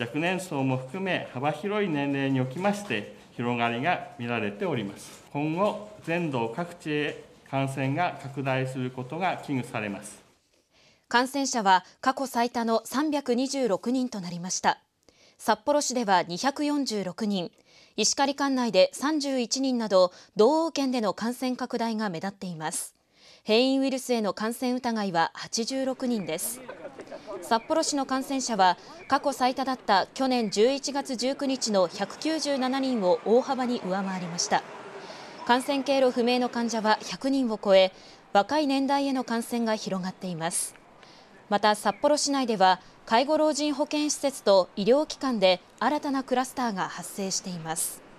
若年層も含め幅広い年齢におきまして広がりが見られております今後全道各地へ感染が拡大することが危惧されます感染者は過去最多の326人となりました札幌市では246人石狩管内で31人など道央圏での感染拡大が目立っています変異ウイルスへの感染疑いは86人です札幌市の感染者は過去最多だった去年11月19日の197人を大幅に上回りました感染経路不明の患者は100人を超え若い年代への感染が広がっていますまた札幌市内では介護老人保健施設と医療機関で新たなクラスターが発生しています